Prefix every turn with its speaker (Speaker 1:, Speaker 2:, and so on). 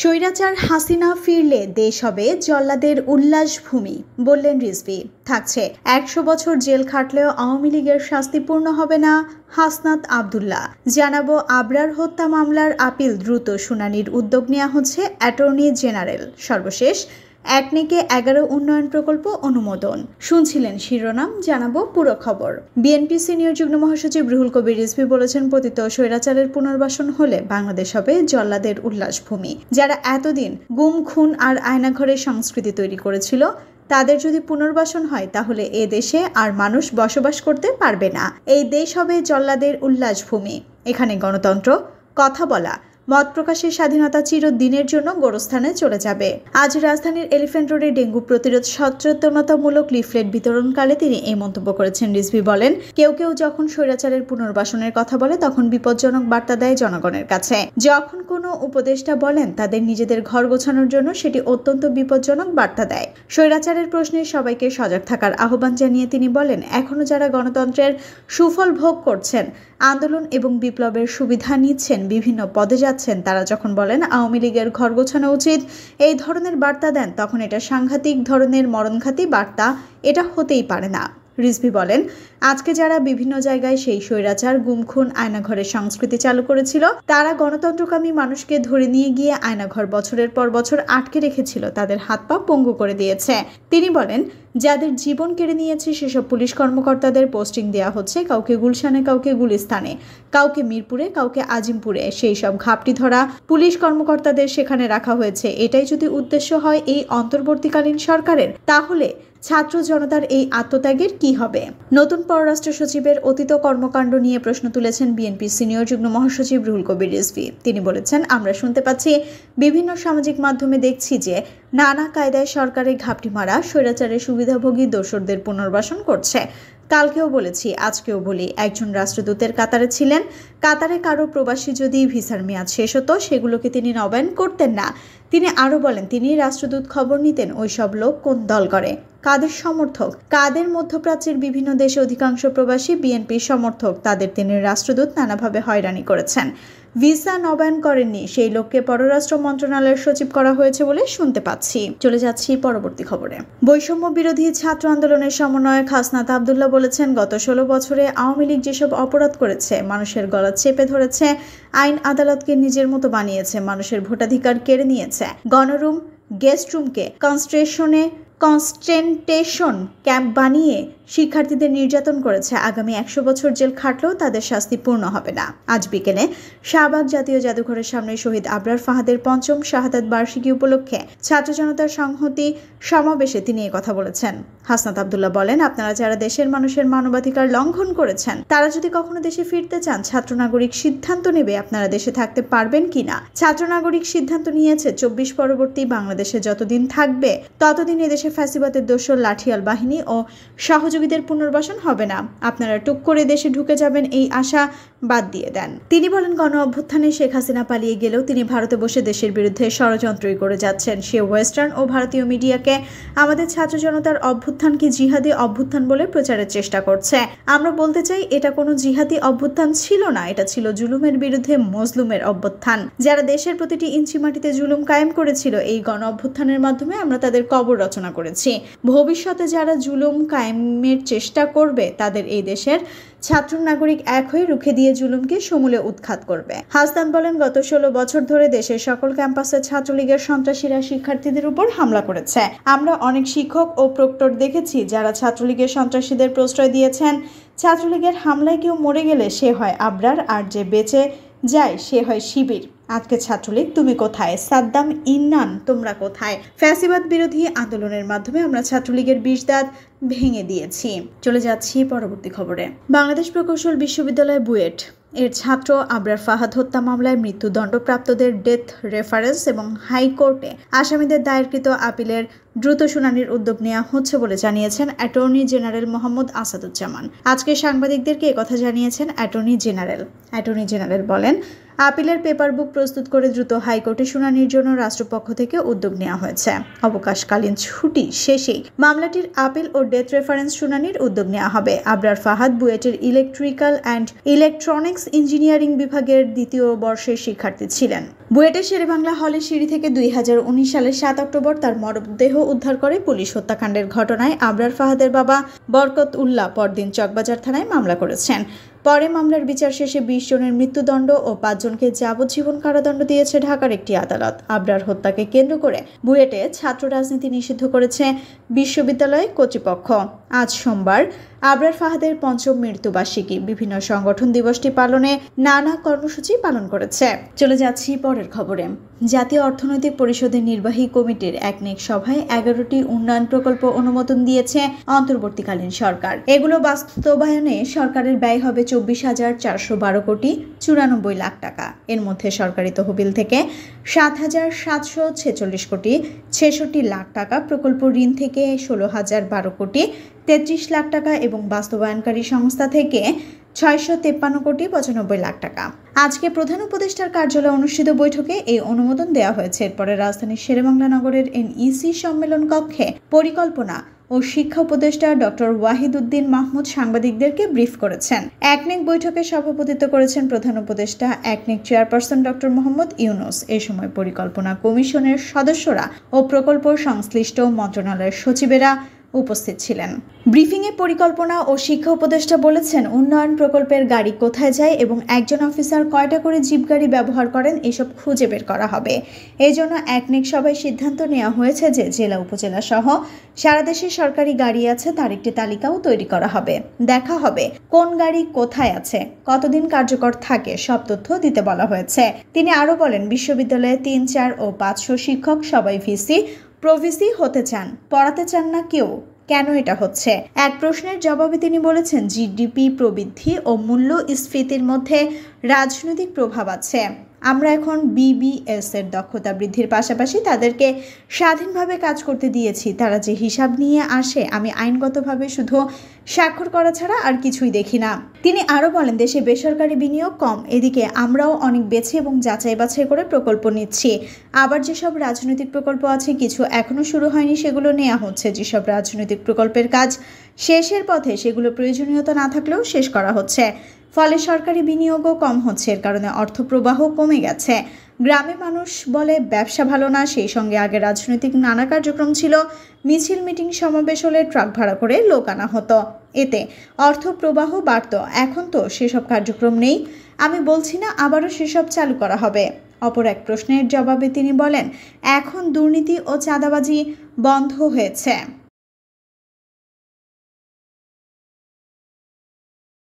Speaker 1: স্বৈরাচার হাসিনা ফিরলে দেশ হবে জল্লাদের উল্লাসভূমি বললেন রিজভি থাকছে একশো বছর জেল খাটলেও আওয়ামী লীগের শাস্তিপূর্ণ হবে না হাসনাত আবদুল্লাহ জানাবো আবরার হত্যা মামলার আপিল দ্রুত শুনানির উদ্যোগ নেওয়া হচ্ছে অ্যাটর্নি জেনারেল সর্বশেষ একনেকে এগারো উন্নয়ন প্রকল্প অনুমোদন শুনছিলেন শিরোনাম জানাবো পুরো খবর বিএনপি সিনিয়র যুগ্ম মহাসচিব রুহুল কবির রিজভি বলেছেন পতিত স্বৈরাচারের পুনর্বাসন হলে বাংলাদেশ হবে জল্লাদের উল্লাসভূমি যারা এতদিন গুম খুন আর আয়নাঘরের সংস্কৃতি তৈরি করেছিল তাদের যদি পুনর্বাসন হয় তাহলে এ দেশে আর মানুষ বসবাস করতে পারবে না এই দেশ হবে জল্লাদের উল্লাসভূমি এখানে গণতন্ত্র কথা বলা মত প্রকাশের স্বাধীনতা চিরদিনের জন্য গোরস্থানে চলে যাবে আজ রাজধানীর এলিফ্যান্ট রোডে ডেঙ্গু প্রতিরোধ সচেতনতামূলক লিফলেট বিতরণকালে তিনি এই মন্তব্য করেছেন রিজভি বলেন কেউ কেউ যখন স্বৈরাচারের পুনর্বাসনের কথা বলে তখন বিপজ্জনক বার্তা দেয় জনগণের কাছে যখন কোনো উপদেষ্টা বলেন তাদের নিজেদের ঘর গোছানোর জন্য সেটি অত্যন্ত বিপজ্জনক বার্তা দেয় স্বৈরাচারের প্রশ্নে সবাইকে সজাগ থাকার আহ্বান জানিয়ে তিনি বলেন এখনও যারা গণতন্ত্রের সুফল ভোগ করছেন আন্দোলন এবং বিপ্লবের সুবিধা নিচ্ছেন বিভিন্ন পদযাত্রা যাচ্ছেন তারা যখন বলেন আওয়ামী লীগের ঘর গোছানো উচিত এই ধরনের বার্তা দেন তখন এটা সাংঘাতিক ধরনের মরণঘাতী বার্তা এটা হতেই পারে না রিজভি বলেন আজকে যারা বিভিন্ন জায়গায় সেই স্বৈরাচার গুমখুন আয়নাঘরের সংস্কৃতি চালু করেছিল তারা গণতন্ত্রকামী মানুষকে ধরে নিয়ে গিয়ে আয়নাঘর বছরের পর বছর আটকে রেখেছিল তাদের হাত পা পঙ্গু করে দিয়েছে তিনি বলেন যাদের জীবন কেড়ে নিয়েছে সেসব পুলিশ কর্মকর্তাদের পোস্টিং দেওয়া হচ্ছে কাউকে গুলশানে কাউকে গুলিস্তানে কাউকে মিরপুরে কাউকে আজিমপুরে সেই সব ঘাপটি ধরা পুলিশ কর্মকর্তাদের সেখানে রাখা হয়েছে এটাই যদি উদ্দেশ্য হয় এই অন্তর্বর্তীকালীন সরকারের তাহলে ছাত্র জনতার এই আত্মত্যাগের কি হবে নতুন পররাষ্ট্র সচিবের অতীত কর্মকাণ্ড নিয়ে প্রশ্ন তুলেছেন বিএনপির সিনিয়র যুগ্ম মহাসচিব রুহুল কবির রিজভি তিনি বলেছেন আমরা শুনতে পাচ্ছি বিভিন্ন সামাজিক মাধ্যমে দেখছি যে নানা কায়দায় সরকারের ঘাপটি মারা স্বৈরাচারের সুবিধাভোগী দোসরদের পুনর্বাসন করছে কালকেও বলেছি আজকেও বলি একজন রাষ্ট্রদূতের কাতারে ছিলেন কাতারে কারো প্রবাসী যদি ভিসার মেয়াদ শেষ হতো সেগুলোকে তিনি নবায়ন করতেন না তিনি আরও বলেন তিনি রাষ্ট্রদূত খবর নিতেন ওই সব লোক কোন দল করে কাদের সমর্থক কাদের মধ্যপ্রাচ্যের বিভিন্ন দেশে অধিকাংশ প্রবাসী বিএনপির সমর্থক তাদের তিনি রাষ্ট্রদূত নানাভাবে হয়রানি করেছেন ভিসা নবায়ন করেননি সেই লোককে পররাষ্ট্র মন্ত্রণালয়ের সচিব করা হয়েছে বলে শুনতে পাচ্ছি চলে যাচ্ছি পরবর্তী খবরে বৈষম্য বিরোধী ছাত্র আন্দোলনের সমন্বয়ক হাসনাত আবদুল্লাহ বলেছেন গত ষোলো বছরে আওয়ামী লীগ যেসব অপরাধ করেছে মানুষের গলা চেপে ধরেছে আইন আদালতকে নিজের মতো বানিয়েছে মানুষের ভোটাধিকার কেড়ে নিয়েছে গণরুম গেস্ট রুমকে কনস্ট্রেশনে কনস্টেন্টেশন ক্যাম্প বানিয়ে শিক্ষার্থীদের নির্যাতন করেছে আগামী একশো বছর জেল খাটলেও তাদের শাস্তি পূর্ণ হবে না আজ বিকেলে শাহবাগ জাতীয় জাদুঘরের সামনে শহীদ আবরার ফাহাদের পঞ্চম শাহাদাত বার্ষিকী উপলক্ষে ছাত্র জনতার সংহতি সমাবেশে তিনি কথা বলেছেন হাসনাত আবদুল্লাহ বলেন আপনারা যারা দেশের মানুষের মানবাধিকার লঙ্ঘন করেছেন তারা যদি কখনো দেশে ফিরতে চান ছাত্র নাগরিক সিদ্ধান্ত নেবে আপনারা দেশে থাকতে পারবেন কি না ছাত্র নাগরিক সিদ্ধান্ত নিয়েছে চব্বিশ পরবর্তী বাংলাদেশে যতদিন থাকবে ততদিন এদেশে বাংলাদেশে ফ্যাসিবাদের দোষর লাঠিয়াল বাহিনী ও সহযোগীদের পুনর্বাসন হবে না আপনারা টুক করে দেশে ঢুকে যাবেন এই আশা বাদ দিয়ে দেন তিনি বলেন গণ অভ্যুত্থানে শেখ হাসিনা পালিয়ে গেলেও তিনি ভারতে বসে দেশের বিরুদ্ধে ষড়যন্ত্রই করে যাচ্ছেন সে ওয়েস্টার্ন ও ভারতীয় মিডিয়াকে আমাদের ছাত্র জনতার অভ্যুত্থানকে জিহাদি অভ্যুত্থান বলে প্রচারের চেষ্টা করছে আমরা বলতে চাই এটা কোনো জিহাদি অভ্যুত্থান ছিল না এটা ছিল জুলুমের বিরুদ্ধে মজলুমের অভ্যুত্থান যারা দেশের প্রতিটি ইঞ্চি মাটিতে জুলুম কায়েম করেছিল এই গণ অভ্যুত্থানের মাধ্যমে আমরা তাদের কবর রচনা করেছি ভবিষ্যতে যারা জুলুম কায়েমের চেষ্টা করবে তাদের এই দেশের ছাত্র নাগরিক এক হয়ে রুখে দিয়ে জুলুমকে সমূলে উৎখাত করবে হাসদান বলেন গত ষোলো বছর ধরে দেশের সকল ক্যাম্পাসে ছাত্রলীগের সন্ত্রাসীরা শিক্ষার্থীদের উপর হামলা করেছে আমরা অনেক শিক্ষক ও প্রক্টর দেখেছি যারা ছাত্রলীগের সন্ত্রাসীদের প্রশ্রয় দিয়েছেন ছাত্রলীগের হামলায় কেউ মরে গেলে সে হয় আবরার আর যে বেঁচে যায় সে হয় শিবির আজকে ছাত্রলীগ তুমি কোথায় সাদ্দাম ইন্নান তোমরা কোথায় ফ্যাসিবাদ বিরোধী আন্দোলনের মাধ্যমে আমরা ছাত্রলীগের বিষদাত ভেঙে দিয়েছি চলে যাচ্ছি পরবর্তী খবরে বাংলাদেশ প্রকৌশল বিশ্ববিদ্যালয় বুয়েট এর ছাত্র আবরার ফাহাদ হত্যা মামলায় মৃত্যুদণ্ডপ্রাপ্তদের ডেথ রেফারেন্স এবং হাইকোর্টে আসামিদের দায়েরকৃত আপিলের দ্রুত শুনানির উদ্যোগ নেওয়া হচ্ছে বলে জানিয়েছেন অ্যাটর্নি জেনারেল মোহাম্মদ আসাদুজ্জামান আজকে সাংবাদিকদেরকে কথা জানিয়েছেন অ্যাটর্নি জেনারেল অ্যাটর্নি জেনারেল বলেন আপিলের পেপার বুক প্রস্তুত করে দ্রুত হাইকোর্টে শুনানির জন্য রাষ্ট্রপক্ষ থেকে উদ্যোগ নেওয়া হয়েছে অবকাশকালীন ছুটি শেষেই মামলাটির আপিল ও ডেথ রেফারেন্স শুনানির উদ্যোগ নেওয়া হবে আবরার ফাহাদ বুয়েটের ইলেকট্রিক্যাল অ্যান্ড ইলেকট্রনিক্স ইঞ্জিনিয়ারিং বিভাগের দ্বিতীয় বর্ষের শিক্ষার্থী ছিলেন বুয়েটের শেরেবাংলা হলে সিঁড়ি থেকে দুই সালের সাত অক্টোবর তার মরদেহ উদ্ধার করে পুলিশ হত্যাকাণ্ডের ঘটনায় আবরার ফাহাদের বাবা বরকত উল্লাহ পরদিন চকবাজার থানায় মামলা করেছেন পরে মামলার বিচার শেষে বিশ জনের মৃত্যুদণ্ড ও পাঁচজনকে যাবজ্জীবন কারাদণ্ড দিয়েছে ঢাকার একটি আদালত আবরার হত্যাকে কেন্দ্র করে বুয়েটে ছাত্র রাজনীতি নিষিদ্ধ করেছে বিশ্ববিদ্যালয় কর্তৃপক্ষ আজ সোমবার আবরার ফাহাদের পঞ্চম মৃত্যুবার্ষিকী বিভিন্ন সংগঠন দিবসটি পালনে নানা কর্মসূচি পালন করেছে চলে যাচ্ছি পরের খবরে জাতীয় অর্থনৈতিক পরিষদের নির্বাহী কমিটির একনেক সভায় এগারোটি উন্নয়ন প্রকল্প অনুমোদন দিয়েছে অন্তর্বর্তীকালীন সরকার এগুলো বাস্তবায়নে সরকারের ব্যয় হবে চব্বিশ হাজার চারশো বারো কোটি চুরানব্বই লাখ টাকা এর মধ্যে সরকারি তহবিল থেকে সাত হাজার সাতশো ছেচল্লিশ কোটি ছেষট্টি লাখ টাকা প্রকল্প ঋণ থেকে ষোলো হাজার বারো কোটি তেত্রিশ লাখ টাকা এবং বাস্তবায়নকারী সংস্থা থেকে ছয়শো তেপ্পান্ন কোটি পঁচানব্বই লাখ টাকা আজকে প্রধান উপদেষ্টার কার্যালয়ে অনুষ্ঠিত বৈঠকে এই অনুমোদন দেওয়া হয়েছে এরপরে রাজধানীর শেরেবাংলা নগরের এনইসি সম্মেলন কক্ষে পরিকল্পনা ও শিক্ষা উপদেষ্টা ডক্টর ওয়াহিদুদ্দিন মাহমুদ সাংবাদিকদেরকে ব্রিফ করেছেন একনেক বৈঠকে সভাপতিত্ব করেছেন প্রধান উপদেষ্টা একনেক চেয়ারপারসন ডক্টর মোহাম্মদ ইউনুস এ সময় পরিকল্পনা কমিশনের সদস্যরা ও প্রকল্প সংশ্লিষ্ট মন্ত্রণালয়ের সচিবেরা উপস্থিত ছিলেন ব্রিফিংয়ে পরিকল্পনা ও শিক্ষা উপদেষ্টা বলেছেন উন্নয়ন প্রকল্পের গাড়ি কোথায় যায় এবং একজন অফিসার কয়টা করে জিপ গাড়ি ব্যবহার করেন এসব খুঁজে বের করা হবে এজন্য একনেক সভায় সিদ্ধান্ত নেওয়া হয়েছে যে জেলা উপজেলা সহ সারা দেশে সরকারি গাড়ি আছে তার একটি তালিকাও তৈরি করা হবে দেখা হবে কোন গাড়ি কোথায় আছে কতদিন কার্যকর থাকে সব তথ্য দিতে বলা হয়েছে তিনি আরও বলেন বিশ্ববিদ্যালয়ে তিন চার ও পাঁচশো শিক্ষক সবাই ভিসি প্রভিসি হতে চান পড়াতে চান না কেউ কেন এটা হচ্ছে এক প্রশ্নের জবাবে তিনি বলেছেন জিডিপি প্রবৃদ্ধি ও মূল্য স্ফীতির মধ্যে রাজনৈতিক প্রভাব আছে আমরা এখন বিবিএস এর দক্ষতা বৃদ্ধির পাশাপাশি তাদেরকে স্বাধীনভাবে কাজ করতে দিয়েছি তারা যে হিসাব নিয়ে আসে আমি আইনগতভাবে শুধু স্বাক্ষর করা ছাড়া আর কিছুই দেখি না তিনি আরও বলেন দেশে বেসরকারি বিনিয়োগ কম এদিকে আমরাও অনেক বেছে এবং যাচাই বাছাই করে প্রকল্প নিচ্ছি আবার যেসব রাজনৈতিক প্রকল্প আছে কিছু এখনও শুরু হয়নি সেগুলো নেওয়া হচ্ছে যেসব রাজনৈতিক প্রকল্পের কাজ শেষের পথে সেগুলো প্রয়োজনীয়তা না থাকলেও শেষ করা হচ্ছে ফলে সরকারি বিনিয়োগও কম হচ্ছে এর কারণে অর্থপ্রবাহ কমে গেছে গ্রামে মানুষ বলে ব্যবসা ভালো না সেই সঙ্গে আগে রাজনৈতিক নানা কার্যক্রম ছিল মিছিল মিটিং সমাবেশ হলে ট্রাক ভাড়া করে লোক আনা হতো এতে অর্থ প্রবাহ বাড়ত এখন তো সেসব কার্যক্রম নেই আমি বলছি না আবারও সেসব চালু করা হবে অপর এক প্রশ্নের জবাবে তিনি বলেন এখন দুর্নীতি ও চাঁদাবাজি বন্ধ হয়েছে